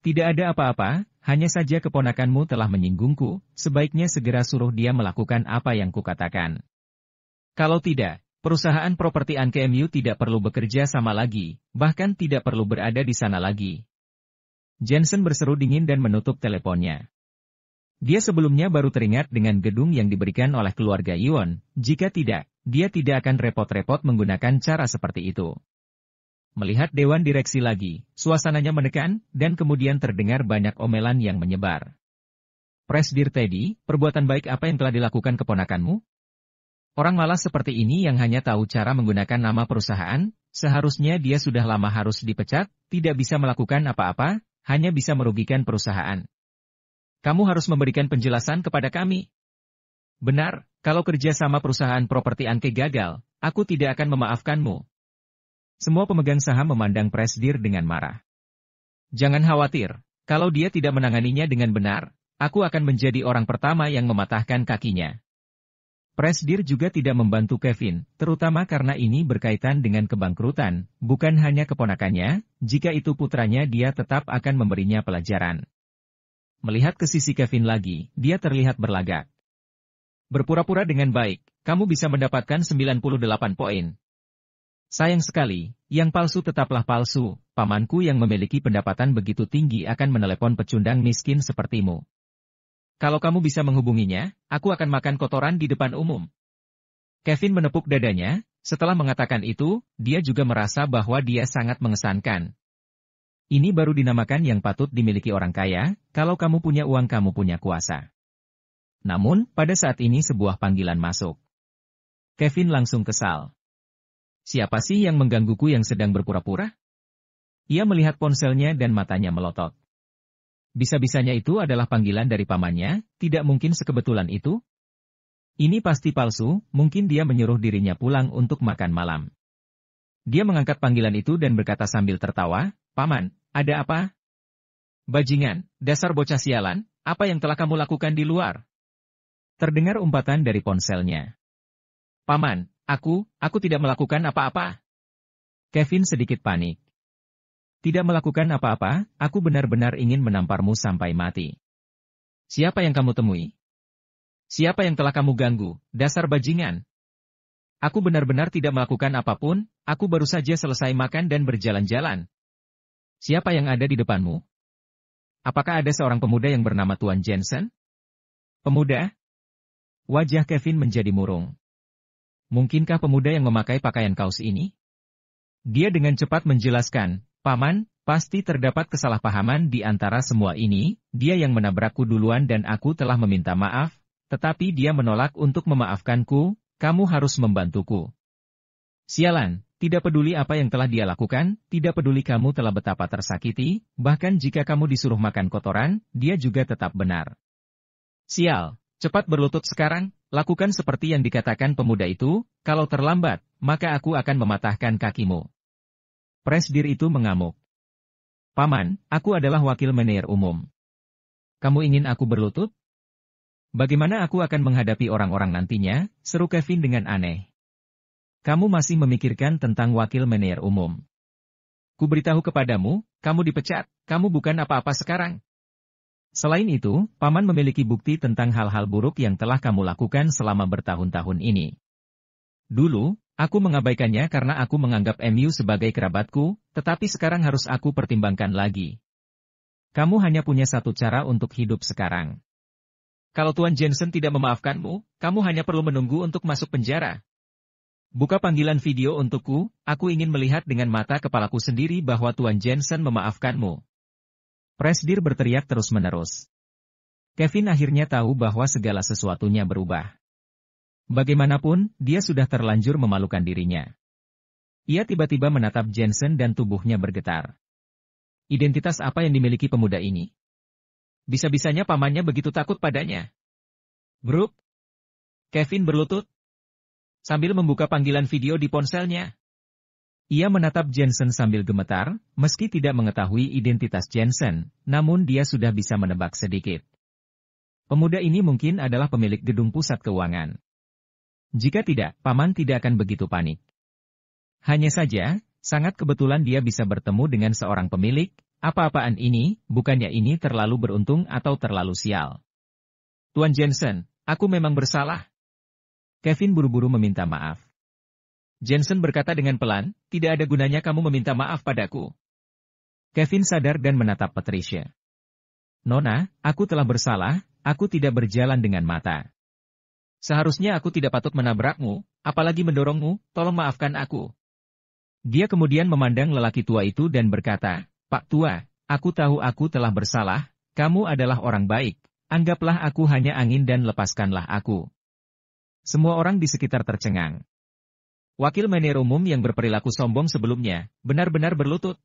Tidak ada apa-apa, hanya saja keponakanmu telah menyinggungku, sebaiknya segera suruh dia melakukan apa yang kukatakan. Kalau tidak, perusahaan properti AnkeMU tidak perlu bekerja sama lagi, bahkan tidak perlu berada di sana lagi. Jensen berseru dingin dan menutup teleponnya. Dia sebelumnya baru teringat dengan gedung yang diberikan oleh keluarga Yuan, jika tidak, dia tidak akan repot-repot menggunakan cara seperti itu. Melihat dewan direksi lagi, suasananya menekan, dan kemudian terdengar banyak omelan yang menyebar. Presdir Teddy, perbuatan baik apa yang telah dilakukan keponakanmu? Orang malas seperti ini yang hanya tahu cara menggunakan nama perusahaan, seharusnya dia sudah lama harus dipecat, tidak bisa melakukan apa-apa, hanya bisa merugikan perusahaan. Kamu harus memberikan penjelasan kepada kami. Benar, kalau kerja sama perusahaan properti Anke gagal, aku tidak akan memaafkanmu, semua pemegang saham memandang Presdir dengan marah. Jangan khawatir, kalau dia tidak menanganinya dengan benar, aku akan menjadi orang pertama yang mematahkan kakinya. Presdir juga tidak membantu Kevin, terutama karena ini berkaitan dengan kebangkrutan, bukan hanya keponakannya, jika itu putranya dia tetap akan memberinya pelajaran. Melihat ke sisi Kevin lagi, dia terlihat berlagak. Berpura-pura dengan baik, kamu bisa mendapatkan 98 poin, Sayang sekali, yang palsu tetaplah palsu, pamanku yang memiliki pendapatan begitu tinggi akan menelepon pecundang miskin sepertimu. Kalau kamu bisa menghubunginya, aku akan makan kotoran di depan umum. Kevin menepuk dadanya, setelah mengatakan itu, dia juga merasa bahwa dia sangat mengesankan. Ini baru dinamakan yang patut dimiliki orang kaya, kalau kamu punya uang kamu punya kuasa. Namun, pada saat ini sebuah panggilan masuk. Kevin langsung kesal. Siapa sih yang menggangguku yang sedang berpura-pura? Ia melihat ponselnya dan matanya melotot. Bisa-bisanya itu adalah panggilan dari pamannya, tidak mungkin sekebetulan itu. Ini pasti palsu, mungkin dia menyuruh dirinya pulang untuk makan malam. Dia mengangkat panggilan itu dan berkata sambil tertawa, Paman, ada apa? Bajingan, dasar bocah sialan, apa yang telah kamu lakukan di luar? Terdengar umpatan dari ponselnya. Paman, Aku, aku tidak melakukan apa-apa. Kevin sedikit panik. Tidak melakukan apa-apa, aku benar-benar ingin menamparmu sampai mati. Siapa yang kamu temui? Siapa yang telah kamu ganggu, dasar bajingan? Aku benar-benar tidak melakukan apapun, aku baru saja selesai makan dan berjalan-jalan. Siapa yang ada di depanmu? Apakah ada seorang pemuda yang bernama Tuan Jensen? Pemuda? Wajah Kevin menjadi murung mungkinkah pemuda yang memakai pakaian kaos ini? Dia dengan cepat menjelaskan, Paman, pasti terdapat kesalahpahaman di antara semua ini, dia yang menabrakku duluan dan aku telah meminta maaf, tetapi dia menolak untuk memaafkanku, kamu harus membantuku. Sialan, tidak peduli apa yang telah dia lakukan, tidak peduli kamu telah betapa tersakiti, bahkan jika kamu disuruh makan kotoran, dia juga tetap benar. Sial, cepat berlutut sekarang. Lakukan seperti yang dikatakan pemuda itu, kalau terlambat, maka aku akan mematahkan kakimu. Presdir itu mengamuk. Paman, aku adalah wakil menir umum. Kamu ingin aku berlutut? Bagaimana aku akan menghadapi orang-orang nantinya, seru Kevin dengan aneh. Kamu masih memikirkan tentang wakil menir umum. Ku beritahu kepadamu, kamu dipecat, kamu bukan apa-apa sekarang. Selain itu, Paman memiliki bukti tentang hal-hal buruk yang telah kamu lakukan selama bertahun-tahun ini. Dulu, aku mengabaikannya karena aku menganggap MU sebagai kerabatku, tetapi sekarang harus aku pertimbangkan lagi. Kamu hanya punya satu cara untuk hidup sekarang. Kalau Tuan Jensen tidak memaafkanmu, kamu hanya perlu menunggu untuk masuk penjara. Buka panggilan video untukku, aku ingin melihat dengan mata kepalaku sendiri bahwa Tuan Jensen memaafkanmu. Presdir berteriak terus-menerus. Kevin akhirnya tahu bahwa segala sesuatunya berubah. Bagaimanapun, dia sudah terlanjur memalukan dirinya. Ia tiba-tiba menatap Jensen dan tubuhnya bergetar. Identitas apa yang dimiliki pemuda ini? Bisa-bisanya pamannya begitu takut padanya. Brooke? Kevin berlutut? Sambil membuka panggilan video di ponselnya. Ia menatap Jensen sambil gemetar, meski tidak mengetahui identitas Jensen, namun dia sudah bisa menebak sedikit. Pemuda ini mungkin adalah pemilik gedung pusat keuangan. Jika tidak, Paman tidak akan begitu panik. Hanya saja, sangat kebetulan dia bisa bertemu dengan seorang pemilik, apa-apaan ini, bukannya ini terlalu beruntung atau terlalu sial. Tuan Jensen, aku memang bersalah. Kevin buru-buru meminta maaf. Jensen berkata dengan pelan, tidak ada gunanya kamu meminta maaf padaku. Kevin sadar dan menatap Patricia. Nona, aku telah bersalah, aku tidak berjalan dengan mata. Seharusnya aku tidak patut menabrakmu, apalagi mendorongmu, tolong maafkan aku. Dia kemudian memandang lelaki tua itu dan berkata, Pak Tua, aku tahu aku telah bersalah, kamu adalah orang baik, anggaplah aku hanya angin dan lepaskanlah aku. Semua orang di sekitar tercengang. Wakil manajer umum yang berperilaku sombong sebelumnya, benar-benar berlutut.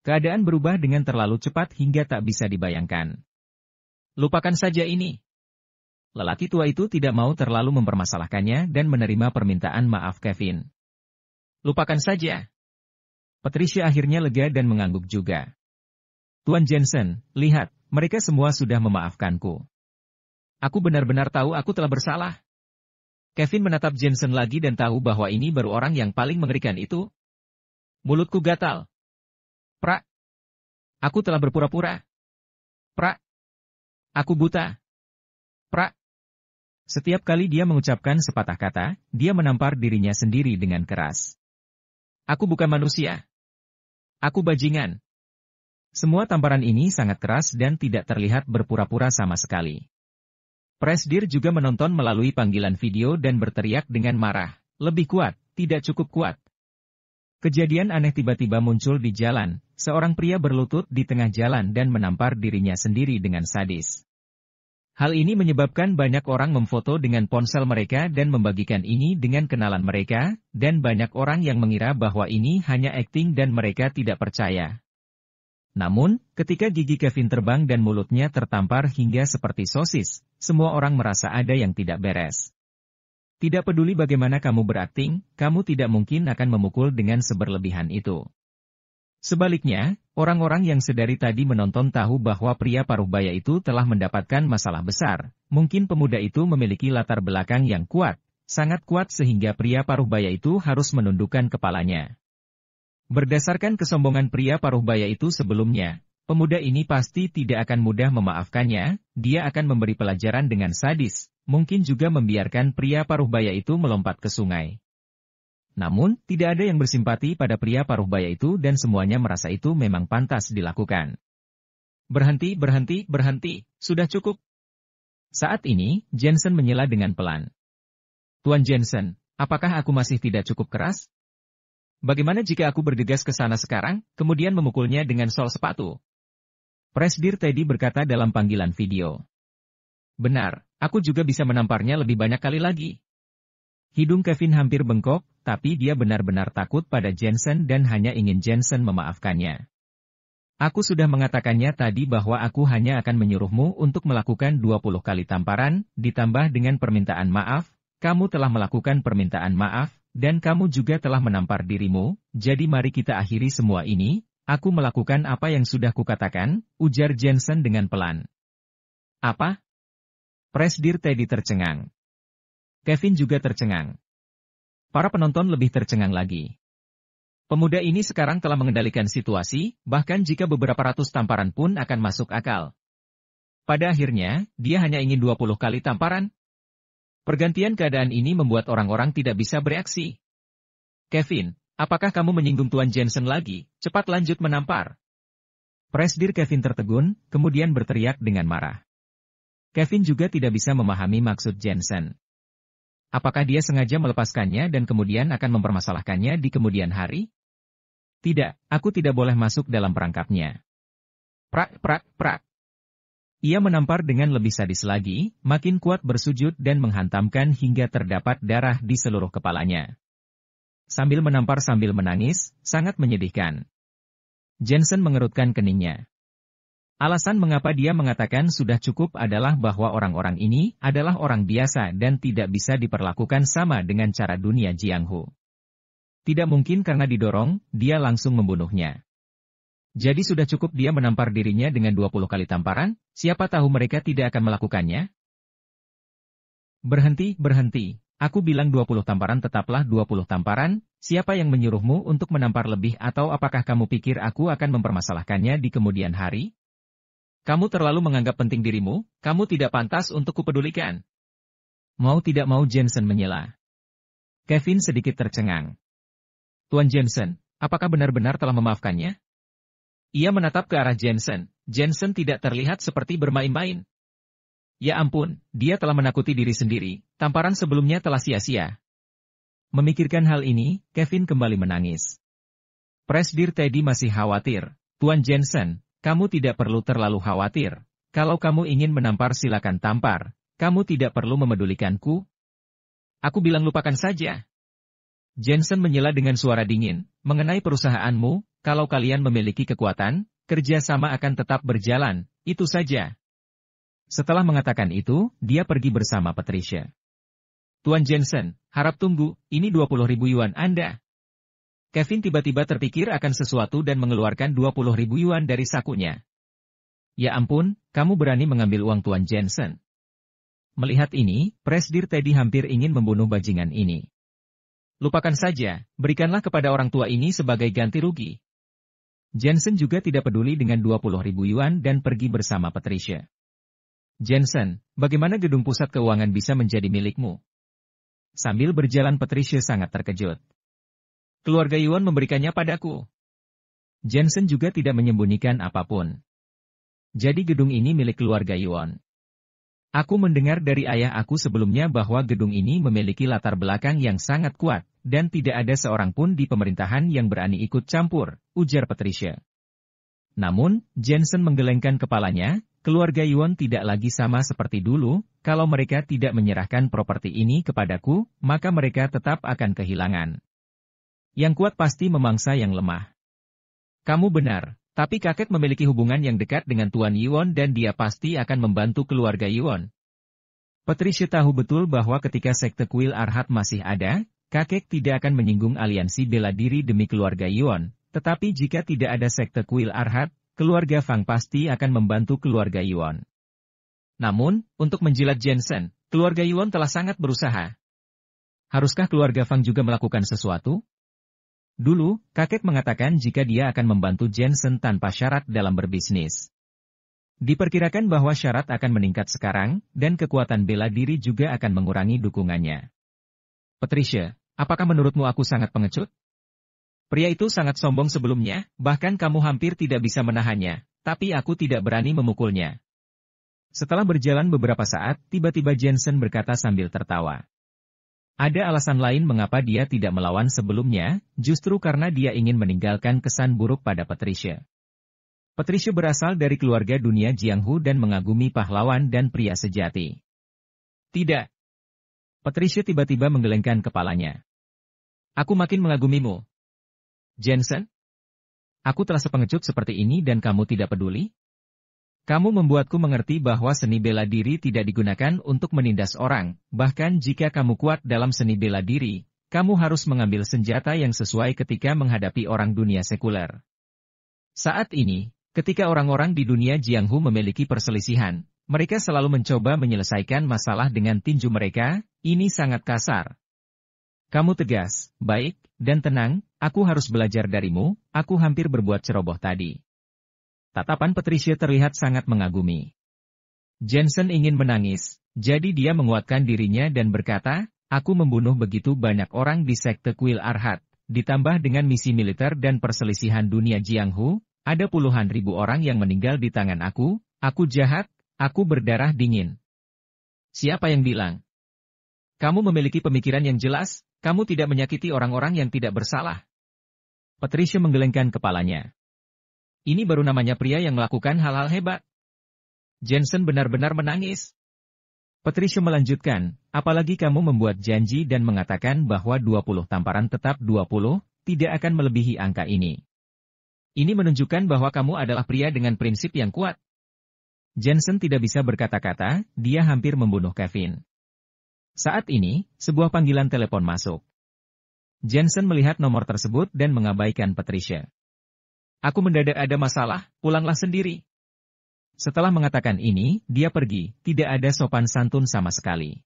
Keadaan berubah dengan terlalu cepat hingga tak bisa dibayangkan. Lupakan saja ini. Lelaki tua itu tidak mau terlalu mempermasalahkannya dan menerima permintaan maaf Kevin. Lupakan saja. Patricia akhirnya lega dan mengangguk juga. Tuan Jensen, lihat, mereka semua sudah memaafkanku. Aku benar-benar tahu aku telah bersalah. Kevin menatap Jensen lagi dan tahu bahwa ini baru orang yang paling mengerikan itu. Mulutku gatal. Prak. Aku telah berpura-pura. Prak. Aku buta. Prak. Setiap kali dia mengucapkan sepatah kata, dia menampar dirinya sendiri dengan keras. Aku bukan manusia. Aku bajingan. Semua tamparan ini sangat keras dan tidak terlihat berpura-pura sama sekali. Presdir juga menonton melalui panggilan video dan berteriak dengan marah, lebih kuat, tidak cukup kuat. Kejadian aneh tiba-tiba muncul di jalan, seorang pria berlutut di tengah jalan dan menampar dirinya sendiri dengan sadis. Hal ini menyebabkan banyak orang memfoto dengan ponsel mereka dan membagikan ini dengan kenalan mereka, dan banyak orang yang mengira bahwa ini hanya akting dan mereka tidak percaya. Namun, ketika gigi Kevin terbang dan mulutnya tertampar hingga seperti sosis, semua orang merasa ada yang tidak beres. Tidak peduli bagaimana kamu berakting, kamu tidak mungkin akan memukul dengan seberlebihan itu. Sebaliknya, orang-orang yang sedari tadi menonton tahu bahwa pria paruh baya itu telah mendapatkan masalah besar. Mungkin pemuda itu memiliki latar belakang yang kuat, sangat kuat sehingga pria paruh baya itu harus menundukkan kepalanya. Berdasarkan kesombongan pria paruh baya itu sebelumnya, Pemuda ini pasti tidak akan mudah memaafkannya, dia akan memberi pelajaran dengan sadis, mungkin juga membiarkan pria paruh baya itu melompat ke sungai. Namun, tidak ada yang bersimpati pada pria paruh baya itu dan semuanya merasa itu memang pantas dilakukan. Berhenti, berhenti, berhenti, sudah cukup. Saat ini, Jensen menyela dengan pelan. Tuan Jensen, apakah aku masih tidak cukup keras? Bagaimana jika aku bergegas ke sana sekarang, kemudian memukulnya dengan sol sepatu? Presdir Teddy berkata dalam panggilan video. Benar, aku juga bisa menamparnya lebih banyak kali lagi. Hidung Kevin hampir bengkok, tapi dia benar-benar takut pada Jensen dan hanya ingin Jensen memaafkannya. Aku sudah mengatakannya tadi bahwa aku hanya akan menyuruhmu untuk melakukan 20 kali tamparan, ditambah dengan permintaan maaf, kamu telah melakukan permintaan maaf, dan kamu juga telah menampar dirimu, jadi mari kita akhiri semua ini, Aku melakukan apa yang sudah kukatakan, ujar Jensen dengan pelan. Apa? Presdir Teddy tercengang. Kevin juga tercengang. Para penonton lebih tercengang lagi. Pemuda ini sekarang telah mengendalikan situasi, bahkan jika beberapa ratus tamparan pun akan masuk akal. Pada akhirnya, dia hanya ingin 20 kali tamparan. Pergantian keadaan ini membuat orang-orang tidak bisa bereaksi. Kevin, Apakah kamu menyinggung Tuan Jensen lagi? Cepat lanjut menampar. Presdir Kevin tertegun, kemudian berteriak dengan marah. Kevin juga tidak bisa memahami maksud Jensen. Apakah dia sengaja melepaskannya dan kemudian akan mempermasalahkannya di kemudian hari? Tidak, aku tidak boleh masuk dalam perangkapnya. Prak, prak, prak. Ia menampar dengan lebih sadis lagi, makin kuat bersujud dan menghantamkan hingga terdapat darah di seluruh kepalanya. Sambil menampar sambil menangis, sangat menyedihkan. Jensen mengerutkan keningnya. Alasan mengapa dia mengatakan sudah cukup adalah bahwa orang-orang ini adalah orang biasa dan tidak bisa diperlakukan sama dengan cara dunia Jianghu. Tidak mungkin karena didorong, dia langsung membunuhnya. Jadi sudah cukup dia menampar dirinya dengan 20 kali tamparan, siapa tahu mereka tidak akan melakukannya? Berhenti, berhenti, Aku bilang 20 tamparan tetaplah 20 tamparan, siapa yang menyuruhmu untuk menampar lebih atau apakah kamu pikir aku akan mempermasalahkannya di kemudian hari? Kamu terlalu menganggap penting dirimu, kamu tidak pantas untuk kupedulikan. Mau tidak mau Jensen menyela. Kevin sedikit tercengang. Tuan Jensen, apakah benar-benar telah memaafkannya? Ia menatap ke arah Jensen. Jensen tidak terlihat seperti bermain-main. Ya ampun, dia telah menakuti diri sendiri, tamparan sebelumnya telah sia-sia. Memikirkan hal ini, Kevin kembali menangis. Presdir Teddy masih khawatir. Tuan Jensen, kamu tidak perlu terlalu khawatir. Kalau kamu ingin menampar silakan tampar. Kamu tidak perlu memedulikanku. Aku bilang lupakan saja. Jensen menyela dengan suara dingin, mengenai perusahaanmu, kalau kalian memiliki kekuatan, kerjasama akan tetap berjalan, itu saja. Setelah mengatakan itu, dia pergi bersama Patricia. Tuan Jensen, harap tunggu, ini 20 ribu yuan Anda. Kevin tiba-tiba terpikir akan sesuatu dan mengeluarkan 20 ribu yuan dari sakunya. Ya ampun, kamu berani mengambil uang Tuan Jensen. Melihat ini, Presdir Teddy hampir ingin membunuh bajingan ini. Lupakan saja, berikanlah kepada orang tua ini sebagai ganti rugi. Jensen juga tidak peduli dengan 20 ribu yuan dan pergi bersama Patricia. Jensen, bagaimana gedung pusat keuangan bisa menjadi milikmu? Sambil berjalan Patricia sangat terkejut. Keluarga Yuan memberikannya padaku. Jensen juga tidak menyembunyikan apapun. Jadi gedung ini milik keluarga Yuan. Aku mendengar dari ayah aku sebelumnya bahwa gedung ini memiliki latar belakang yang sangat kuat, dan tidak ada seorang pun di pemerintahan yang berani ikut campur, ujar Patricia. Namun, Jensen menggelengkan kepalanya, Keluarga Yuan tidak lagi sama seperti dulu, kalau mereka tidak menyerahkan properti ini kepadaku, maka mereka tetap akan kehilangan. Yang kuat pasti memangsa yang lemah. Kamu benar, tapi kakek memiliki hubungan yang dekat dengan Tuan Yuan dan dia pasti akan membantu keluarga Yuan. Patricia tahu betul bahwa ketika sekte kuil Arhat masih ada, kakek tidak akan menyinggung aliansi bela diri demi keluarga Yuan, tetapi jika tidak ada sekte kuil Arhat, keluarga Fang pasti akan membantu keluarga Yuan. Namun, untuk menjilat Jensen, keluarga Yuan telah sangat berusaha. Haruskah keluarga Fang juga melakukan sesuatu? Dulu, kakek mengatakan jika dia akan membantu Jensen tanpa syarat dalam berbisnis. Diperkirakan bahwa syarat akan meningkat sekarang, dan kekuatan bela diri juga akan mengurangi dukungannya. Patricia, apakah menurutmu aku sangat pengecut? Pria itu sangat sombong sebelumnya, bahkan kamu hampir tidak bisa menahannya, tapi aku tidak berani memukulnya. Setelah berjalan beberapa saat, tiba-tiba Jensen berkata sambil tertawa. Ada alasan lain mengapa dia tidak melawan sebelumnya, justru karena dia ingin meninggalkan kesan buruk pada Patricia. Patricia berasal dari keluarga dunia Jianghu dan mengagumi pahlawan dan pria sejati. Tidak. Patricia tiba-tiba menggelengkan kepalanya. Aku makin mengagumimu, Jensen? Aku telah sepengecut seperti ini dan kamu tidak peduli? Kamu membuatku mengerti bahwa seni bela diri tidak digunakan untuk menindas orang, bahkan jika kamu kuat dalam seni bela diri, kamu harus mengambil senjata yang sesuai ketika menghadapi orang dunia sekuler. Saat ini, ketika orang-orang di dunia Jianghu memiliki perselisihan, mereka selalu mencoba menyelesaikan masalah dengan tinju mereka, ini sangat kasar, kamu tegas, baik, dan tenang, aku harus belajar darimu, aku hampir berbuat ceroboh tadi. Tatapan Patricia terlihat sangat mengagumi. Jensen ingin menangis, jadi dia menguatkan dirinya dan berkata, aku membunuh begitu banyak orang di sekte kuil Arhat, ditambah dengan misi militer dan perselisihan dunia Jianghu, ada puluhan ribu orang yang meninggal di tangan aku, aku jahat, aku berdarah dingin. Siapa yang bilang? Kamu memiliki pemikiran yang jelas, kamu tidak menyakiti orang-orang yang tidak bersalah. Patricia menggelengkan kepalanya. Ini baru namanya pria yang melakukan hal-hal hebat. Jensen benar-benar menangis. Patricia melanjutkan, apalagi kamu membuat janji dan mengatakan bahwa 20 tamparan tetap 20, tidak akan melebihi angka ini. Ini menunjukkan bahwa kamu adalah pria dengan prinsip yang kuat. Jensen tidak bisa berkata-kata, dia hampir membunuh Kevin. Saat ini, sebuah panggilan telepon masuk. Jensen melihat nomor tersebut dan mengabaikan Patricia. Aku mendadak ada masalah, pulanglah sendiri. Setelah mengatakan ini, dia pergi, tidak ada sopan santun sama sekali.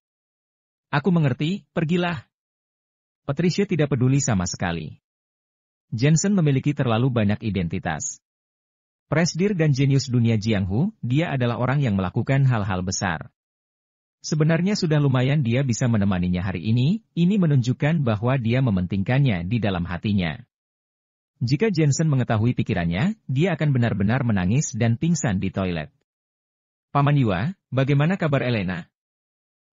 Aku mengerti, pergilah. Patricia tidak peduli sama sekali. Jensen memiliki terlalu banyak identitas. Presdir dan jenius dunia Jianghu, dia adalah orang yang melakukan hal-hal besar. Sebenarnya sudah lumayan dia bisa menemaninya hari ini, ini menunjukkan bahwa dia mementingkannya di dalam hatinya. Jika Jensen mengetahui pikirannya, dia akan benar-benar menangis dan pingsan di toilet. Paman Yua, bagaimana kabar Elena?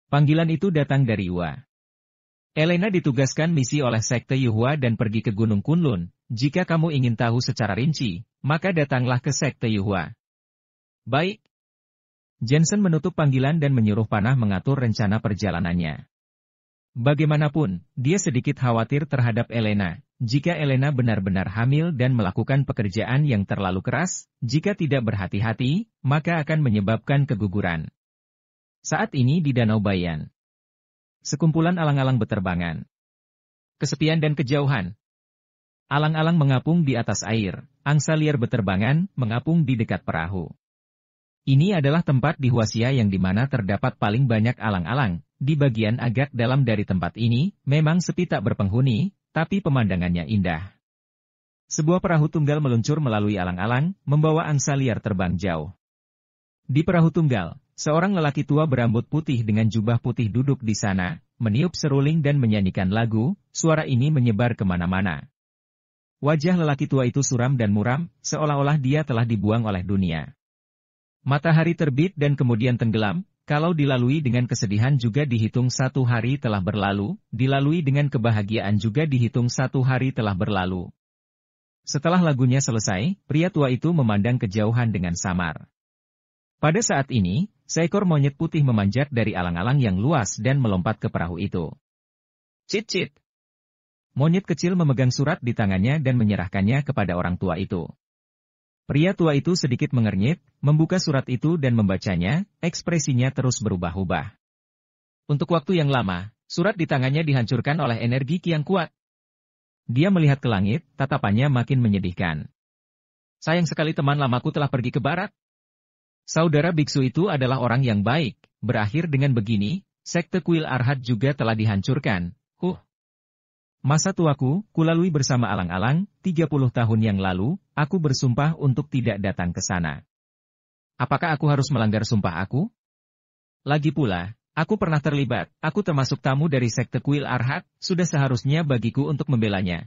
Panggilan itu datang dari Yua. Elena ditugaskan misi oleh Sekte Yuhua dan pergi ke Gunung Kunlun. Jika kamu ingin tahu secara rinci, maka datanglah ke Sekte Yuhua. Baik, Jensen menutup panggilan dan menyuruh Panah mengatur rencana perjalanannya. Bagaimanapun, dia sedikit khawatir terhadap Elena. Jika Elena benar-benar hamil dan melakukan pekerjaan yang terlalu keras, jika tidak berhati-hati, maka akan menyebabkan keguguran. Saat ini di Danau Bayan. Sekumpulan alang-alang beterbangan. Kesepian dan kejauhan. Alang-alang mengapung di atas air, angsa liar beterbangan, mengapung di dekat perahu. Ini adalah tempat di Huasia yang dimana terdapat paling banyak alang-alang. Di bagian agak dalam dari tempat ini, memang sepi tak berpenghuni, tapi pemandangannya indah. Sebuah perahu tunggal meluncur melalui alang-alang, membawa angsa liar terbang jauh. Di perahu tunggal, seorang lelaki tua berambut putih dengan jubah putih duduk di sana, meniup seruling dan menyanyikan lagu, suara ini menyebar kemana-mana. Wajah lelaki tua itu suram dan muram, seolah-olah dia telah dibuang oleh dunia. Matahari terbit dan kemudian tenggelam, kalau dilalui dengan kesedihan juga dihitung satu hari telah berlalu, dilalui dengan kebahagiaan juga dihitung satu hari telah berlalu. Setelah lagunya selesai, pria tua itu memandang kejauhan dengan samar. Pada saat ini, seekor monyet putih memanjat dari alang-alang yang luas dan melompat ke perahu itu. Cicit. Monyet kecil memegang surat di tangannya dan menyerahkannya kepada orang tua itu. Pria tua itu sedikit mengernyit, membuka surat itu dan membacanya, ekspresinya terus berubah-ubah. Untuk waktu yang lama, surat di tangannya dihancurkan oleh energi kian kuat. Dia melihat ke langit, tatapannya makin menyedihkan. Sayang sekali teman lamaku telah pergi ke barat. Saudara biksu itu adalah orang yang baik, berakhir dengan begini, sekte kuil Arhat juga telah dihancurkan. Huh, Masa tuaku, kulalui bersama alang-alang, 30 tahun yang lalu, aku bersumpah untuk tidak datang ke sana. Apakah aku harus melanggar sumpah aku? Lagi pula, aku pernah terlibat, aku termasuk tamu dari sekte kuil Arhat, sudah seharusnya bagiku untuk membelanya.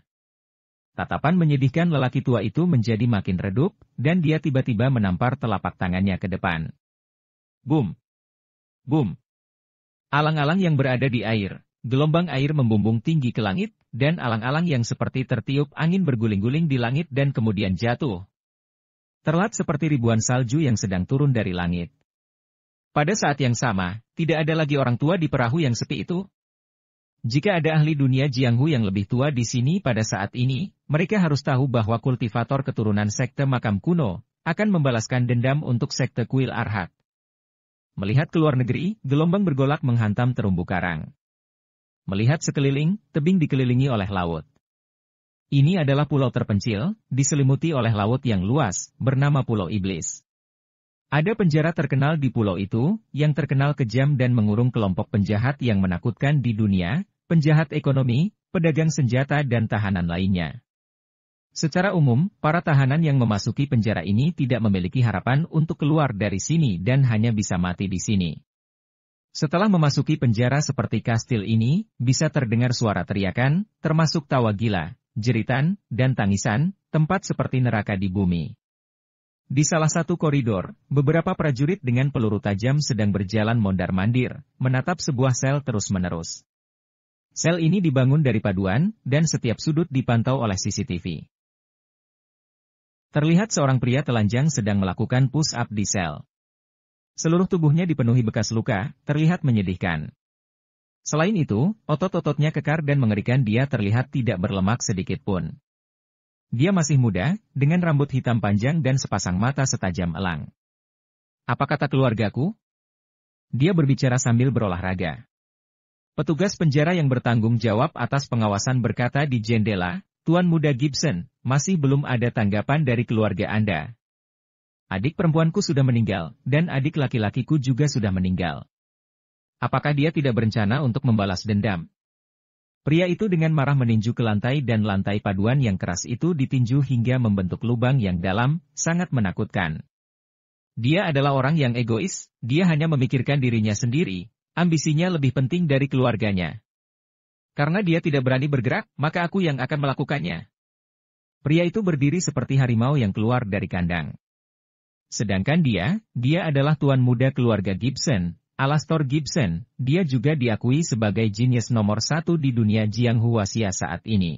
Tatapan menyedihkan lelaki tua itu menjadi makin redup, dan dia tiba-tiba menampar telapak tangannya ke depan. Boom! Boom! Alang-alang yang berada di air, gelombang air membumbung tinggi ke langit, dan alang-alang yang seperti tertiup angin berguling-guling di langit dan kemudian jatuh. Terlat seperti ribuan salju yang sedang turun dari langit. Pada saat yang sama, tidak ada lagi orang tua di perahu yang sepi itu. Jika ada ahli dunia Jianghu yang lebih tua di sini pada saat ini, mereka harus tahu bahwa kultivator keturunan sekte makam kuno akan membalaskan dendam untuk sekte kuil Arhat. Melihat ke luar negeri, gelombang bergolak menghantam terumbu karang. Melihat sekeliling, tebing dikelilingi oleh laut. Ini adalah pulau terpencil, diselimuti oleh laut yang luas, bernama Pulau Iblis. Ada penjara terkenal di pulau itu, yang terkenal kejam dan mengurung kelompok penjahat yang menakutkan di dunia, penjahat ekonomi, pedagang senjata dan tahanan lainnya. Secara umum, para tahanan yang memasuki penjara ini tidak memiliki harapan untuk keluar dari sini dan hanya bisa mati di sini. Setelah memasuki penjara seperti kastil ini, bisa terdengar suara teriakan, termasuk tawa gila, jeritan, dan tangisan, tempat seperti neraka di bumi. Di salah satu koridor, beberapa prajurit dengan peluru tajam sedang berjalan mondar-mandir, menatap sebuah sel terus-menerus. Sel ini dibangun dari paduan, dan setiap sudut dipantau oleh CCTV. Terlihat seorang pria telanjang sedang melakukan push-up di sel. Seluruh tubuhnya dipenuhi bekas luka, terlihat menyedihkan. Selain itu, otot-ototnya kekar dan mengerikan dia terlihat tidak berlemak sedikit pun. Dia masih muda, dengan rambut hitam panjang dan sepasang mata setajam elang. Apa kata keluargaku? Dia berbicara sambil berolahraga. Petugas penjara yang bertanggung jawab atas pengawasan berkata di jendela, Tuan Muda Gibson, masih belum ada tanggapan dari keluarga Anda, Adik perempuanku sudah meninggal, dan adik laki-lakiku juga sudah meninggal. Apakah dia tidak berencana untuk membalas dendam? Pria itu dengan marah meninju ke lantai dan lantai paduan yang keras itu ditinju hingga membentuk lubang yang dalam, sangat menakutkan. Dia adalah orang yang egois, dia hanya memikirkan dirinya sendiri, ambisinya lebih penting dari keluarganya. Karena dia tidak berani bergerak, maka aku yang akan melakukannya. Pria itu berdiri seperti harimau yang keluar dari kandang. Sedangkan dia, dia adalah tuan muda keluarga Gibson, Alastor Gibson, dia juga diakui sebagai jenius nomor satu di dunia Jiang Huasia saat ini.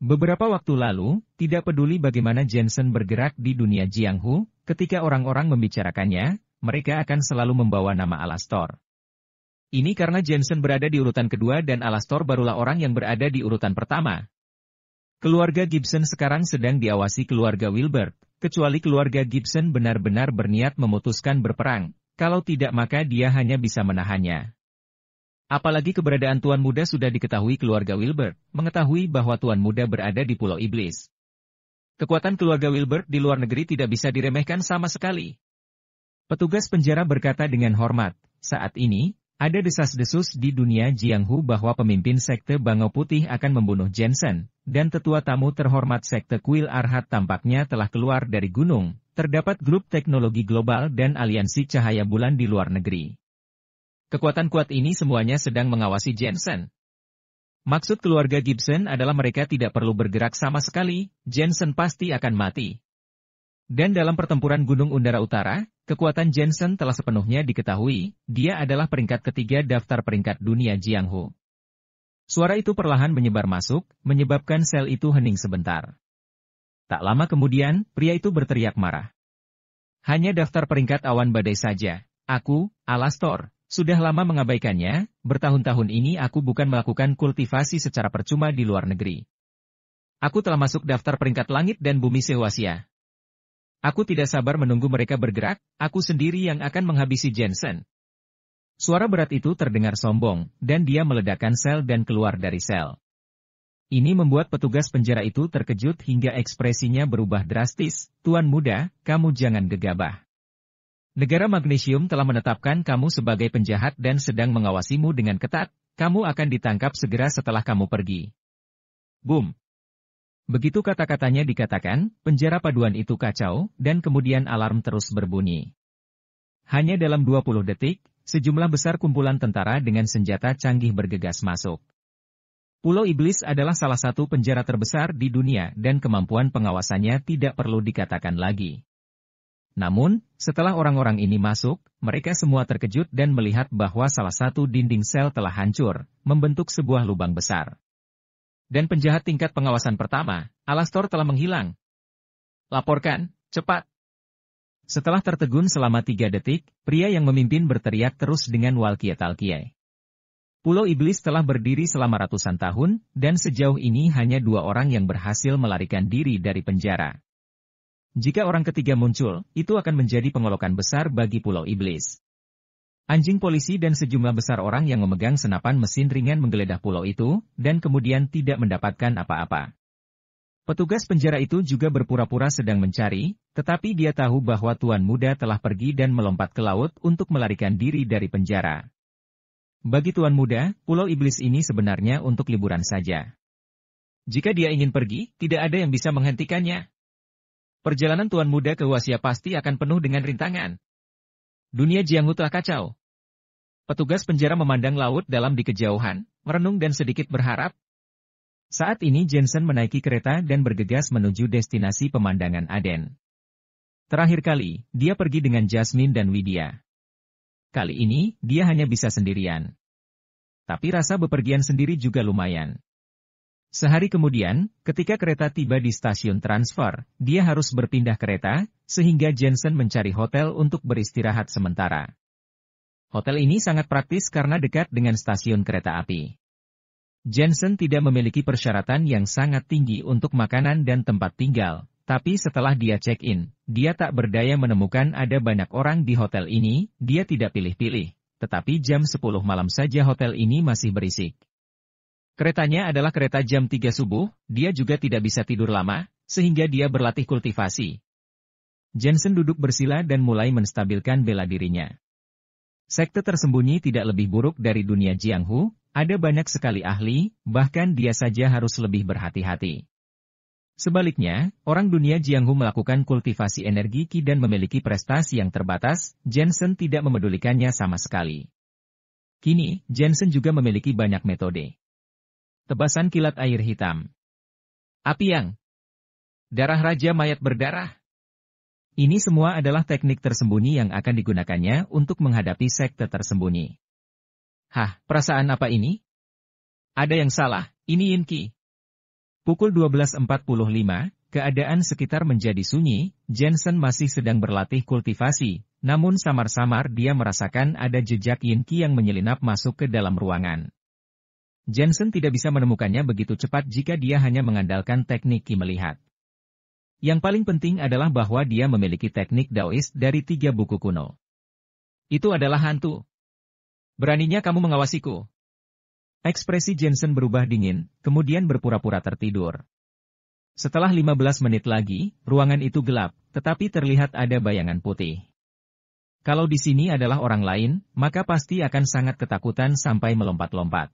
Beberapa waktu lalu, tidak peduli bagaimana Jensen bergerak di dunia Jiang Hu, ketika orang-orang membicarakannya, mereka akan selalu membawa nama Alastor. Ini karena Jensen berada di urutan kedua dan Alastor barulah orang yang berada di urutan pertama. Keluarga Gibson sekarang sedang diawasi keluarga Wilbert, Kecuali keluarga Gibson benar-benar berniat memutuskan berperang, kalau tidak maka dia hanya bisa menahannya. Apalagi keberadaan Tuan Muda sudah diketahui keluarga Wilbert, mengetahui bahwa Tuan Muda berada di Pulau Iblis. Kekuatan keluarga Wilbert di luar negeri tidak bisa diremehkan sama sekali. Petugas penjara berkata dengan hormat, saat ini, ada desas-desus di dunia Jianghu bahwa pemimpin sekte Bangau Putih akan membunuh Jensen, dan tetua tamu terhormat Sekte Kuil Arhat tampaknya telah keluar dari gunung, terdapat grup teknologi global dan aliansi cahaya bulan di luar negeri. Kekuatan kuat ini semuanya sedang mengawasi Jensen. Maksud keluarga Gibson adalah mereka tidak perlu bergerak sama sekali, Jensen pasti akan mati. Dan dalam pertempuran Gunung Undara Utara, kekuatan Jensen telah sepenuhnya diketahui, dia adalah peringkat ketiga daftar peringkat dunia Jianghu. Suara itu perlahan menyebar masuk, menyebabkan sel itu hening sebentar. Tak lama kemudian, pria itu berteriak marah. Hanya daftar peringkat awan badai saja. Aku, Alastor, sudah lama mengabaikannya, bertahun-tahun ini aku bukan melakukan kultivasi secara percuma di luar negeri. Aku telah masuk daftar peringkat langit dan bumi Sewasia. Aku tidak sabar menunggu mereka bergerak, aku sendiri yang akan menghabisi Jensen. Suara berat itu terdengar sombong, dan dia meledakkan sel dan keluar dari sel. Ini membuat petugas penjara itu terkejut hingga ekspresinya berubah drastis, Tuan Muda, kamu jangan gegabah. Negara Magnesium telah menetapkan kamu sebagai penjahat dan sedang mengawasimu dengan ketat, kamu akan ditangkap segera setelah kamu pergi. Boom. Begitu kata-katanya dikatakan, penjara paduan itu kacau, dan kemudian alarm terus berbunyi. Hanya dalam 20 detik, Sejumlah besar kumpulan tentara dengan senjata canggih bergegas masuk. Pulau Iblis adalah salah satu penjara terbesar di dunia dan kemampuan pengawasannya tidak perlu dikatakan lagi. Namun, setelah orang-orang ini masuk, mereka semua terkejut dan melihat bahwa salah satu dinding sel telah hancur, membentuk sebuah lubang besar. Dan penjahat tingkat pengawasan pertama, Alastor telah menghilang. Laporkan, cepat. Setelah tertegun selama tiga detik, pria yang memimpin berteriak terus dengan walkie-talkie. Pulau Iblis telah berdiri selama ratusan tahun, dan sejauh ini hanya dua orang yang berhasil melarikan diri dari penjara. Jika orang ketiga muncul, itu akan menjadi pengolokan besar bagi Pulau Iblis. Anjing polisi dan sejumlah besar orang yang memegang senapan mesin ringan menggeledah pulau itu, dan kemudian tidak mendapatkan apa-apa. Petugas penjara itu juga berpura-pura sedang mencari, tetapi dia tahu bahwa Tuan Muda telah pergi dan melompat ke laut untuk melarikan diri dari penjara. Bagi Tuan Muda, Pulau Iblis ini sebenarnya untuk liburan saja. Jika dia ingin pergi, tidak ada yang bisa menghentikannya. Perjalanan Tuan Muda ke Wasia pasti akan penuh dengan rintangan. Dunia Jianghu telah kacau. Petugas penjara memandang laut dalam di kejauhan, merenung dan sedikit berharap, saat ini Jensen menaiki kereta dan bergegas menuju destinasi pemandangan Aden. Terakhir kali, dia pergi dengan Jasmine dan Widya. Kali ini, dia hanya bisa sendirian. Tapi rasa bepergian sendiri juga lumayan. Sehari kemudian, ketika kereta tiba di stasiun transfer, dia harus berpindah kereta, sehingga Jensen mencari hotel untuk beristirahat sementara. Hotel ini sangat praktis karena dekat dengan stasiun kereta api. Jensen tidak memiliki persyaratan yang sangat tinggi untuk makanan dan tempat tinggal, tapi setelah dia check-in, dia tak berdaya menemukan ada banyak orang di hotel ini, dia tidak pilih-pilih. Tetapi jam 10 malam saja hotel ini masih berisik. Keretanya adalah kereta jam 3 subuh, dia juga tidak bisa tidur lama, sehingga dia berlatih kultivasi. Jensen duduk bersila dan mulai menstabilkan bela dirinya. Sekte tersembunyi tidak lebih buruk dari dunia Jianghu, ada banyak sekali ahli, bahkan dia saja harus lebih berhati-hati. Sebaliknya, orang dunia Jianghu melakukan kultivasi energi Qi dan memiliki prestasi yang terbatas, Jensen tidak memedulikannya sama sekali. Kini, Jensen juga memiliki banyak metode. Tebasan kilat air hitam. api yang, Darah raja mayat berdarah. Ini semua adalah teknik tersembunyi yang akan digunakannya untuk menghadapi sekte tersembunyi. Hah, perasaan apa ini? Ada yang salah, ini Yinki. Pukul 12.45, keadaan sekitar menjadi sunyi, Jensen masih sedang berlatih kultivasi, namun samar-samar dia merasakan ada jejak Yinki yang menyelinap masuk ke dalam ruangan. Jensen tidak bisa menemukannya begitu cepat jika dia hanya mengandalkan teknik Ki melihat. Yang paling penting adalah bahwa dia memiliki teknik Daoist dari tiga buku kuno. Itu adalah hantu. Beraninya kamu mengawasiku. Ekspresi Jensen berubah dingin, kemudian berpura-pura tertidur. Setelah 15 menit lagi, ruangan itu gelap, tetapi terlihat ada bayangan putih. Kalau di sini adalah orang lain, maka pasti akan sangat ketakutan sampai melompat-lompat.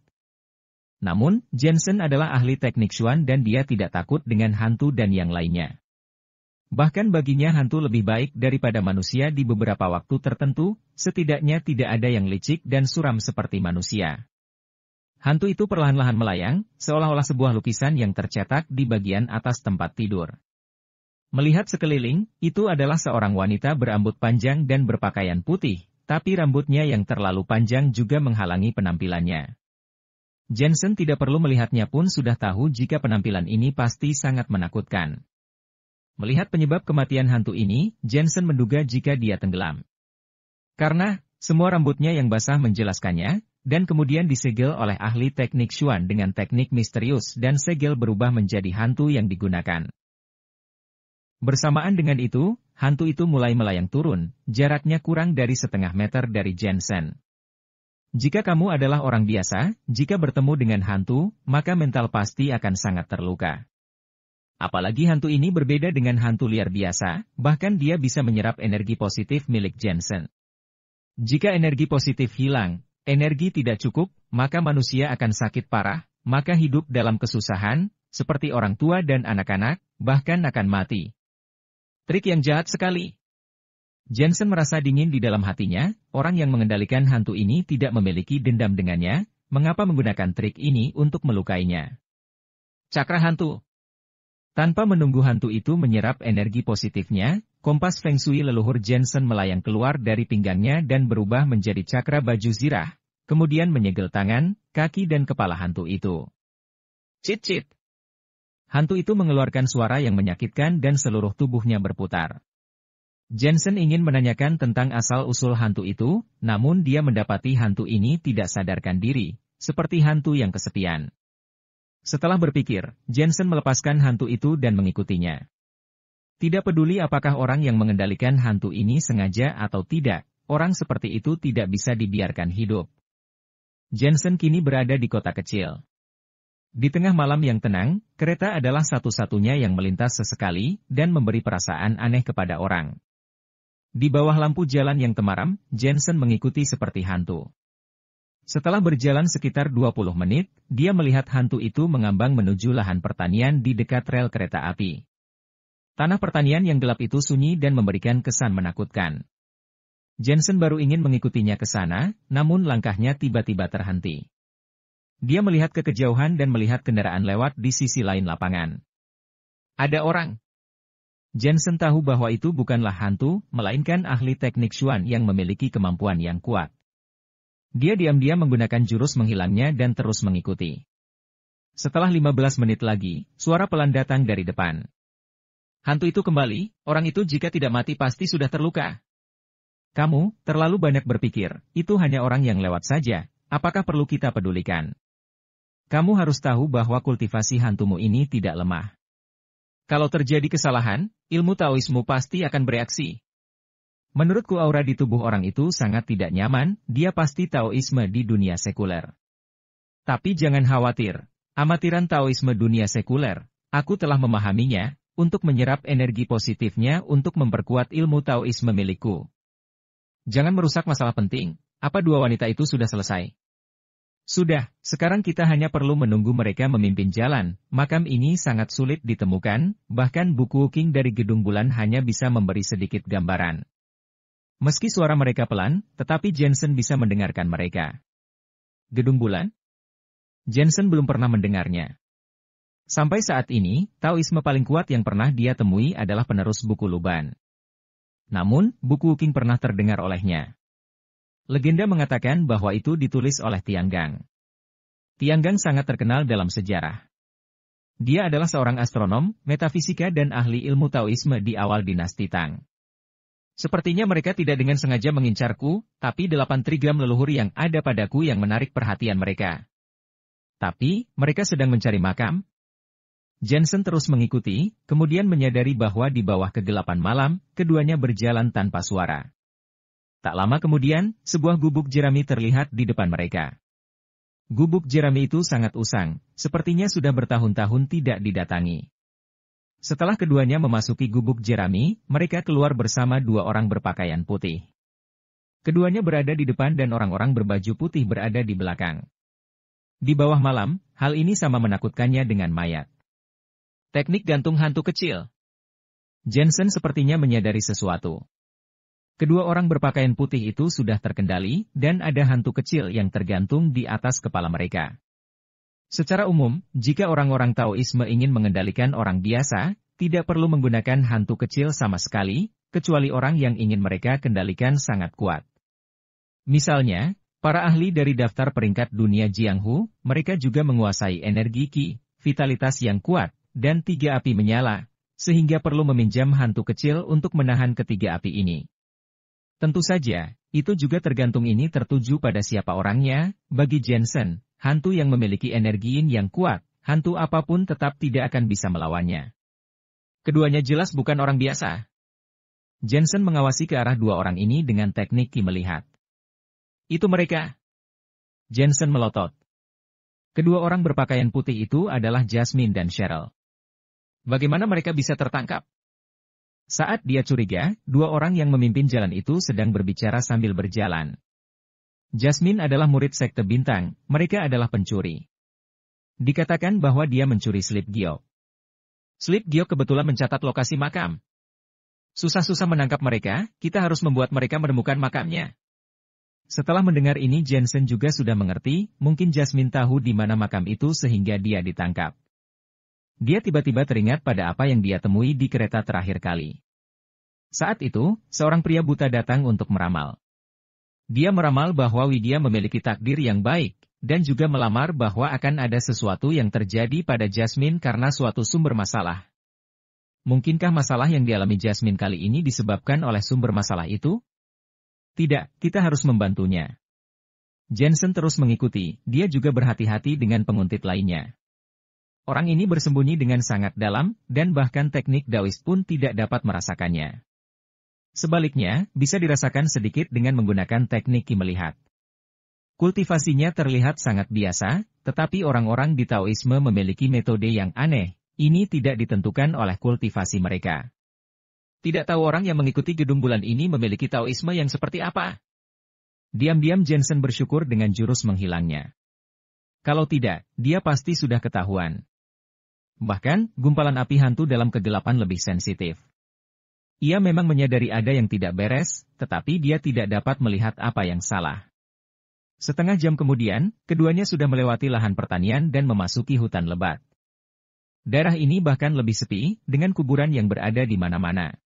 Namun, Jensen adalah ahli teknik Xuan dan dia tidak takut dengan hantu dan yang lainnya. Bahkan baginya hantu lebih baik daripada manusia di beberapa waktu tertentu, setidaknya tidak ada yang licik dan suram seperti manusia. Hantu itu perlahan-lahan melayang, seolah-olah sebuah lukisan yang tercetak di bagian atas tempat tidur. Melihat sekeliling, itu adalah seorang wanita berambut panjang dan berpakaian putih, tapi rambutnya yang terlalu panjang juga menghalangi penampilannya. Jensen tidak perlu melihatnya pun sudah tahu jika penampilan ini pasti sangat menakutkan. Melihat penyebab kematian hantu ini, Jensen menduga jika dia tenggelam. Karena, semua rambutnya yang basah menjelaskannya, dan kemudian disegel oleh ahli teknik Xuan dengan teknik misterius dan segel berubah menjadi hantu yang digunakan. Bersamaan dengan itu, hantu itu mulai melayang turun, jaraknya kurang dari setengah meter dari Jensen. Jika kamu adalah orang biasa, jika bertemu dengan hantu, maka mental pasti akan sangat terluka. Apalagi hantu ini berbeda dengan hantu liar biasa, bahkan dia bisa menyerap energi positif milik Jensen. Jika energi positif hilang, energi tidak cukup, maka manusia akan sakit parah, maka hidup dalam kesusahan, seperti orang tua dan anak-anak, bahkan akan mati. Trik yang jahat sekali. Jensen merasa dingin di dalam hatinya, orang yang mengendalikan hantu ini tidak memiliki dendam dengannya, mengapa menggunakan trik ini untuk melukainya. Cakra hantu tanpa menunggu hantu itu menyerap energi positifnya, kompas Feng Shui leluhur Jensen melayang keluar dari pinggangnya dan berubah menjadi cakra baju zirah, kemudian menyegel tangan, kaki dan kepala hantu itu. Cicit! Hantu itu mengeluarkan suara yang menyakitkan dan seluruh tubuhnya berputar. Jensen ingin menanyakan tentang asal-usul hantu itu, namun dia mendapati hantu ini tidak sadarkan diri, seperti hantu yang kesepian. Setelah berpikir, Jensen melepaskan hantu itu dan mengikutinya. Tidak peduli apakah orang yang mengendalikan hantu ini sengaja atau tidak, orang seperti itu tidak bisa dibiarkan hidup. Jensen kini berada di kota kecil. Di tengah malam yang tenang, kereta adalah satu-satunya yang melintas sesekali dan memberi perasaan aneh kepada orang. Di bawah lampu jalan yang temaram, Jensen mengikuti seperti hantu. Setelah berjalan sekitar 20 menit, dia melihat hantu itu mengambang menuju lahan pertanian di dekat rel kereta api. Tanah pertanian yang gelap itu sunyi dan memberikan kesan menakutkan. Jensen baru ingin mengikutinya ke sana, namun langkahnya tiba-tiba terhenti. Dia melihat ke kejauhan dan melihat kendaraan lewat di sisi lain lapangan. Ada orang. Jensen tahu bahwa itu bukanlah hantu, melainkan ahli teknik Xuan yang memiliki kemampuan yang kuat. Dia diam-diam menggunakan jurus menghilangnya dan terus mengikuti. Setelah 15 menit lagi, suara pelan datang dari depan. Hantu itu kembali, orang itu jika tidak mati pasti sudah terluka. Kamu, terlalu banyak berpikir, itu hanya orang yang lewat saja, apakah perlu kita pedulikan? Kamu harus tahu bahwa kultivasi hantumu ini tidak lemah. Kalau terjadi kesalahan, ilmu Taoismu pasti akan bereaksi. Menurutku aura di tubuh orang itu sangat tidak nyaman, dia pasti Taoisme di dunia sekuler. Tapi jangan khawatir, amatiran Taoisme dunia sekuler, aku telah memahaminya, untuk menyerap energi positifnya untuk memperkuat ilmu Taoisme milikku. Jangan merusak masalah penting, apa dua wanita itu sudah selesai? Sudah, sekarang kita hanya perlu menunggu mereka memimpin jalan, makam ini sangat sulit ditemukan, bahkan buku King dari Gedung Bulan hanya bisa memberi sedikit gambaran. Meski suara mereka pelan, tetapi Jensen bisa mendengarkan mereka. Gedung bulan? Jensen belum pernah mendengarnya. Sampai saat ini, Taoisme paling kuat yang pernah dia temui adalah penerus buku Luban. Namun, buku King pernah terdengar olehnya. Legenda mengatakan bahwa itu ditulis oleh Tianggang. Tianggang sangat terkenal dalam sejarah. Dia adalah seorang astronom, metafisika dan ahli ilmu Taoisme di awal dinasti Tang. Sepertinya mereka tidak dengan sengaja mengincarku, tapi delapan trigram leluhur yang ada padaku yang menarik perhatian mereka. Tapi, mereka sedang mencari makam. Jensen terus mengikuti, kemudian menyadari bahwa di bawah kegelapan malam, keduanya berjalan tanpa suara. Tak lama kemudian, sebuah gubuk jerami terlihat di depan mereka. Gubuk jerami itu sangat usang, sepertinya sudah bertahun-tahun tidak didatangi. Setelah keduanya memasuki gubuk jerami, mereka keluar bersama dua orang berpakaian putih. Keduanya berada di depan dan orang-orang berbaju putih berada di belakang. Di bawah malam, hal ini sama menakutkannya dengan mayat. Teknik gantung hantu kecil. Jensen sepertinya menyadari sesuatu. Kedua orang berpakaian putih itu sudah terkendali, dan ada hantu kecil yang tergantung di atas kepala mereka. Secara umum, jika orang-orang Taoisme ingin mengendalikan orang biasa, tidak perlu menggunakan hantu kecil sama sekali, kecuali orang yang ingin mereka kendalikan sangat kuat. Misalnya, para ahli dari daftar peringkat dunia Jianghu, mereka juga menguasai energi Qi, vitalitas yang kuat, dan tiga api menyala, sehingga perlu meminjam hantu kecil untuk menahan ketiga api ini. Tentu saja, itu juga tergantung ini tertuju pada siapa orangnya, bagi Jensen, hantu yang memiliki energi yin yang kuat, hantu apapun tetap tidak akan bisa melawannya. Keduanya jelas bukan orang biasa. Jensen mengawasi ke arah dua orang ini dengan teknik Ki melihat. Itu mereka. Jensen melotot. Kedua orang berpakaian putih itu adalah Jasmine dan Cheryl. Bagaimana mereka bisa tertangkap? Saat dia curiga, dua orang yang memimpin jalan itu sedang berbicara sambil berjalan. Jasmine adalah murid sekte bintang, mereka adalah pencuri. Dikatakan bahwa dia mencuri Slip Gio. Slip Gio kebetulan mencatat lokasi makam. Susah-susah menangkap mereka, kita harus membuat mereka menemukan makamnya. Setelah mendengar ini Jensen juga sudah mengerti, mungkin Jasmine tahu di mana makam itu sehingga dia ditangkap. Dia tiba-tiba teringat pada apa yang dia temui di kereta terakhir kali. Saat itu, seorang pria buta datang untuk meramal. Dia meramal bahwa Widya memiliki takdir yang baik, dan juga melamar bahwa akan ada sesuatu yang terjadi pada Jasmine karena suatu sumber masalah. Mungkinkah masalah yang dialami Jasmine kali ini disebabkan oleh sumber masalah itu? Tidak, kita harus membantunya. Jensen terus mengikuti, dia juga berhati-hati dengan penguntit lainnya. Orang ini bersembunyi dengan sangat dalam, dan bahkan teknik Dawis pun tidak dapat merasakannya. Sebaliknya, bisa dirasakan sedikit dengan menggunakan teknik melihat. Kultivasinya terlihat sangat biasa, tetapi orang-orang di Taoisme memiliki metode yang aneh, ini tidak ditentukan oleh kultivasi mereka. Tidak tahu orang yang mengikuti gedung bulan ini memiliki Taoisme yang seperti apa? Diam-diam Jensen bersyukur dengan jurus menghilangnya. Kalau tidak, dia pasti sudah ketahuan. Bahkan, gumpalan api hantu dalam kegelapan lebih sensitif. Ia memang menyadari ada yang tidak beres, tetapi dia tidak dapat melihat apa yang salah. Setengah jam kemudian, keduanya sudah melewati lahan pertanian dan memasuki hutan lebat. Daerah ini bahkan lebih sepi, dengan kuburan yang berada di mana-mana.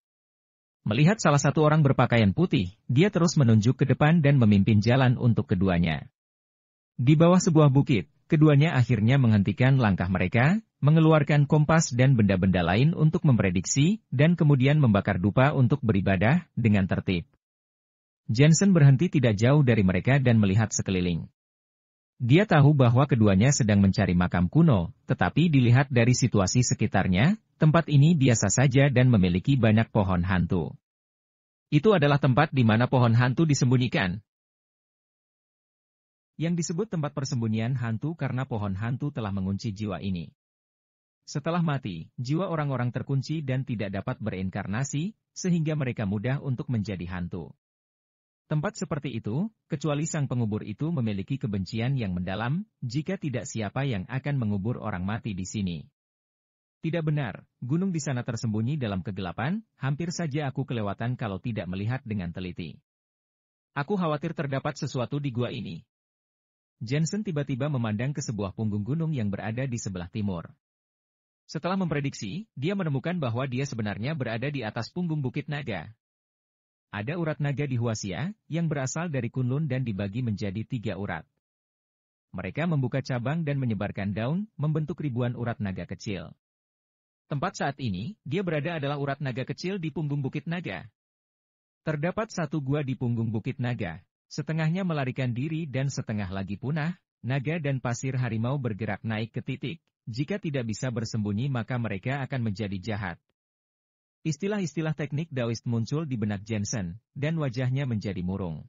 Melihat salah satu orang berpakaian putih, dia terus menunjuk ke depan dan memimpin jalan untuk keduanya. Di bawah sebuah bukit, keduanya akhirnya menghentikan langkah mereka, mengeluarkan kompas dan benda-benda lain untuk memprediksi, dan kemudian membakar dupa untuk beribadah dengan tertib. Jensen berhenti tidak jauh dari mereka dan melihat sekeliling. Dia tahu bahwa keduanya sedang mencari makam kuno, tetapi dilihat dari situasi sekitarnya, tempat ini biasa saja dan memiliki banyak pohon hantu. Itu adalah tempat di mana pohon hantu disembunyikan. Yang disebut tempat persembunyian hantu karena pohon hantu telah mengunci jiwa ini. Setelah mati, jiwa orang-orang terkunci dan tidak dapat berinkarnasi, sehingga mereka mudah untuk menjadi hantu. Tempat seperti itu, kecuali sang pengubur itu memiliki kebencian yang mendalam, jika tidak siapa yang akan mengubur orang mati di sini. Tidak benar, gunung di sana tersembunyi dalam kegelapan, hampir saja aku kelewatan kalau tidak melihat dengan teliti. Aku khawatir terdapat sesuatu di gua ini. Jensen tiba-tiba memandang ke sebuah punggung gunung yang berada di sebelah timur. Setelah memprediksi, dia menemukan bahwa dia sebenarnya berada di atas punggung Bukit Naga. Ada urat naga di Huasia, yang berasal dari Kunlun dan dibagi menjadi tiga urat. Mereka membuka cabang dan menyebarkan daun, membentuk ribuan urat naga kecil. Tempat saat ini, dia berada adalah urat naga kecil di punggung Bukit Naga. Terdapat satu gua di punggung Bukit Naga, setengahnya melarikan diri dan setengah lagi punah, naga dan pasir harimau bergerak naik ke titik, jika tidak bisa bersembunyi maka mereka akan menjadi jahat. Istilah-istilah teknik Daoist muncul di benak Jensen, dan wajahnya menjadi murung.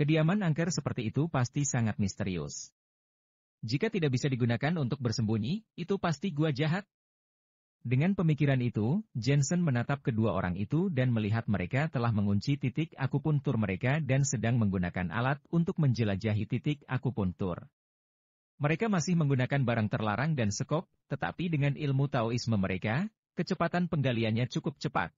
Kediaman angker seperti itu pasti sangat misterius. Jika tidak bisa digunakan untuk bersembunyi, itu pasti gua jahat. Dengan pemikiran itu, Jensen menatap kedua orang itu dan melihat mereka telah mengunci titik akupuntur mereka dan sedang menggunakan alat untuk menjelajahi titik akupuntur. Mereka masih menggunakan barang terlarang dan sekop, tetapi dengan ilmu Taoisme mereka, kecepatan penggaliannya cukup cepat.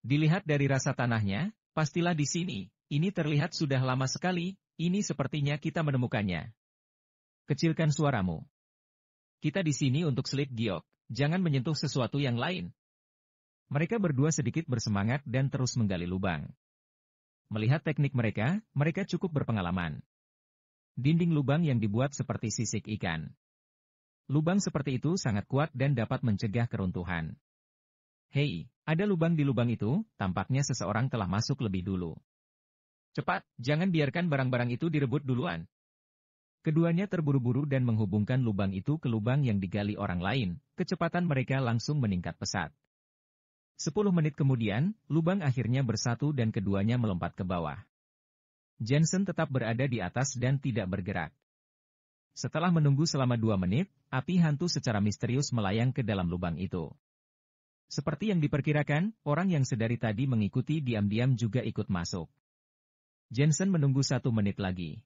Dilihat dari rasa tanahnya, pastilah di sini, ini terlihat sudah lama sekali, ini sepertinya kita menemukannya. Kecilkan suaramu. Kita di sini untuk selip giok, jangan menyentuh sesuatu yang lain. Mereka berdua sedikit bersemangat dan terus menggali lubang. Melihat teknik mereka, mereka cukup berpengalaman dinding lubang yang dibuat seperti sisik ikan. Lubang seperti itu sangat kuat dan dapat mencegah keruntuhan. Hei, ada lubang di lubang itu, tampaknya seseorang telah masuk lebih dulu. Cepat, jangan biarkan barang-barang itu direbut duluan. Keduanya terburu-buru dan menghubungkan lubang itu ke lubang yang digali orang lain, kecepatan mereka langsung meningkat pesat. Sepuluh menit kemudian, lubang akhirnya bersatu dan keduanya melompat ke bawah. Jensen tetap berada di atas dan tidak bergerak. Setelah menunggu selama dua menit, api hantu secara misterius melayang ke dalam lubang itu. Seperti yang diperkirakan, orang yang sedari tadi mengikuti diam-diam juga ikut masuk. Jensen menunggu satu menit lagi.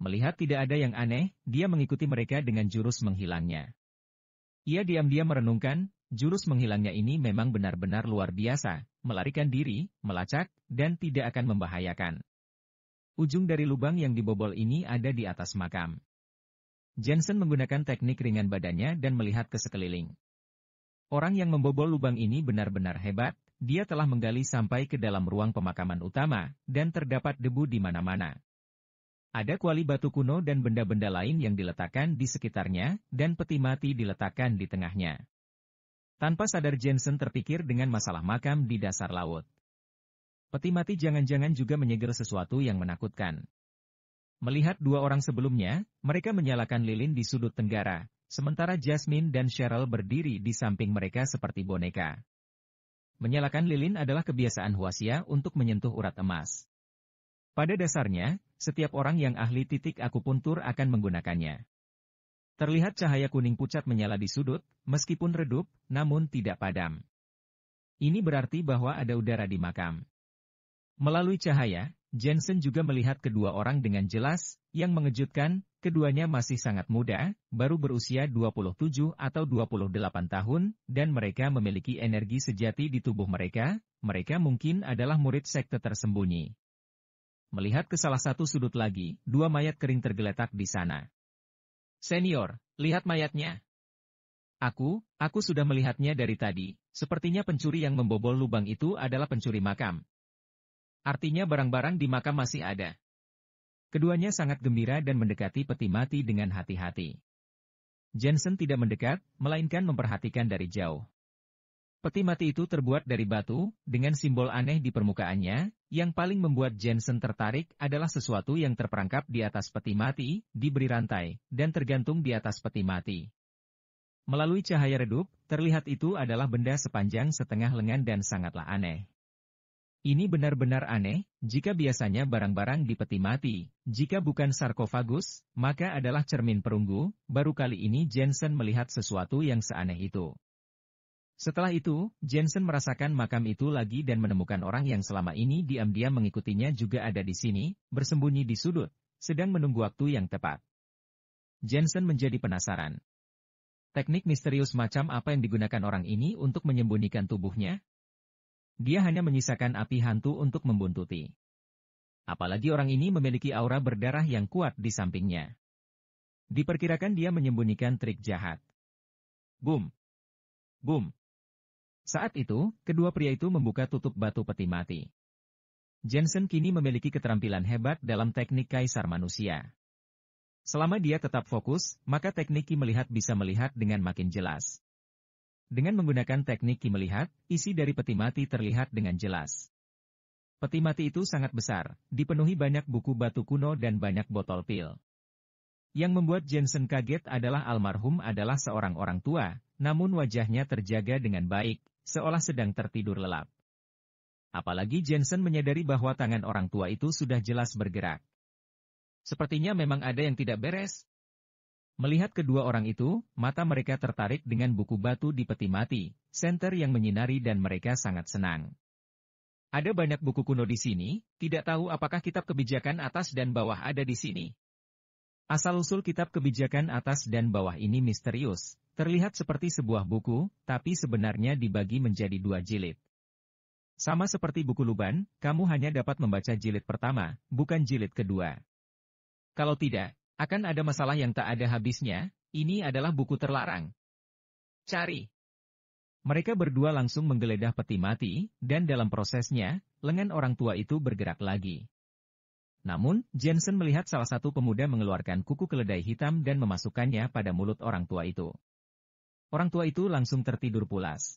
Melihat tidak ada yang aneh, dia mengikuti mereka dengan jurus menghilangnya. Ia diam-diam merenungkan, jurus menghilangnya ini memang benar-benar luar biasa, melarikan diri, melacak, dan tidak akan membahayakan. Ujung dari lubang yang dibobol ini ada di atas makam. Jensen menggunakan teknik ringan badannya dan melihat ke sekeliling. Orang yang membobol lubang ini benar-benar hebat, dia telah menggali sampai ke dalam ruang pemakaman utama, dan terdapat debu di mana-mana. Ada kuali batu kuno dan benda-benda lain yang diletakkan di sekitarnya, dan peti mati diletakkan di tengahnya. Tanpa sadar Jensen terpikir dengan masalah makam di dasar laut. Peti mati jangan-jangan juga menyegel sesuatu yang menakutkan. Melihat dua orang sebelumnya, mereka menyalakan lilin di sudut tenggara, sementara Jasmine dan Cheryl berdiri di samping mereka seperti boneka. Menyalakan lilin adalah kebiasaan Huasia untuk menyentuh urat emas. Pada dasarnya, setiap orang yang ahli titik akupuntur akan menggunakannya. Terlihat cahaya kuning pucat menyala di sudut, meskipun redup, namun tidak padam. Ini berarti bahwa ada udara di makam. Melalui cahaya, Jensen juga melihat kedua orang dengan jelas, yang mengejutkan, keduanya masih sangat muda, baru berusia 27 atau 28 tahun, dan mereka memiliki energi sejati di tubuh mereka, mereka mungkin adalah murid sekte tersembunyi. Melihat ke salah satu sudut lagi, dua mayat kering tergeletak di sana. Senior, lihat mayatnya. Aku, aku sudah melihatnya dari tadi, sepertinya pencuri yang membobol lubang itu adalah pencuri makam, Artinya barang-barang di makam masih ada. Keduanya sangat gembira dan mendekati peti mati dengan hati-hati. Jensen tidak mendekat, melainkan memperhatikan dari jauh. Peti mati itu terbuat dari batu, dengan simbol aneh di permukaannya, yang paling membuat Jensen tertarik adalah sesuatu yang terperangkap di atas peti mati, diberi rantai, dan tergantung di atas peti mati. Melalui cahaya redup, terlihat itu adalah benda sepanjang setengah lengan dan sangatlah aneh. Ini benar-benar aneh, jika biasanya barang-barang di peti mati. Jika bukan sarkofagus, maka adalah cermin perunggu, baru kali ini Jensen melihat sesuatu yang seaneh itu. Setelah itu, Jensen merasakan makam itu lagi dan menemukan orang yang selama ini diam-diam mengikutinya juga ada di sini, bersembunyi di sudut, sedang menunggu waktu yang tepat. Jensen menjadi penasaran. Teknik misterius macam apa yang digunakan orang ini untuk menyembunyikan tubuhnya? dia hanya menyisakan api hantu untuk membuntuti. Apalagi orang ini memiliki aura berdarah yang kuat di sampingnya. Diperkirakan dia menyembunyikan trik jahat. Boom. Boom. Saat itu, kedua pria itu membuka tutup batu peti mati. Jensen kini memiliki keterampilan hebat dalam teknik kaisar manusia. Selama dia tetap fokus, maka teknik melihat bisa melihat dengan makin jelas. Dengan menggunakan teknik Ki melihat, isi dari peti mati terlihat dengan jelas. Peti mati itu sangat besar, dipenuhi banyak buku batu kuno dan banyak botol pil. Yang membuat Jensen kaget adalah almarhum adalah seorang orang tua, namun wajahnya terjaga dengan baik, seolah sedang tertidur lelap. Apalagi Jensen menyadari bahwa tangan orang tua itu sudah jelas bergerak. Sepertinya memang ada yang tidak beres, Melihat kedua orang itu, mata mereka tertarik dengan buku batu di peti mati, senter yang menyinari dan mereka sangat senang. Ada banyak buku kuno di sini, tidak tahu apakah kitab kebijakan atas dan bawah ada di sini. Asal-usul kitab kebijakan atas dan bawah ini misterius, terlihat seperti sebuah buku, tapi sebenarnya dibagi menjadi dua jilid. Sama seperti buku luban, kamu hanya dapat membaca jilid pertama, bukan jilid kedua. Kalau tidak, akan ada masalah yang tak ada habisnya, ini adalah buku terlarang. Cari. Mereka berdua langsung menggeledah peti mati, dan dalam prosesnya, lengan orang tua itu bergerak lagi. Namun, Jensen melihat salah satu pemuda mengeluarkan kuku keledai hitam dan memasukkannya pada mulut orang tua itu. Orang tua itu langsung tertidur pulas.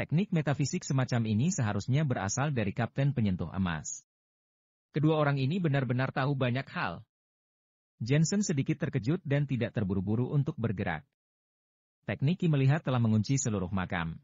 Teknik metafisik semacam ini seharusnya berasal dari kapten penyentuh emas. Kedua orang ini benar-benar tahu banyak hal. Jensen sedikit terkejut dan tidak terburu-buru untuk bergerak. Tekniki melihat telah mengunci seluruh makam.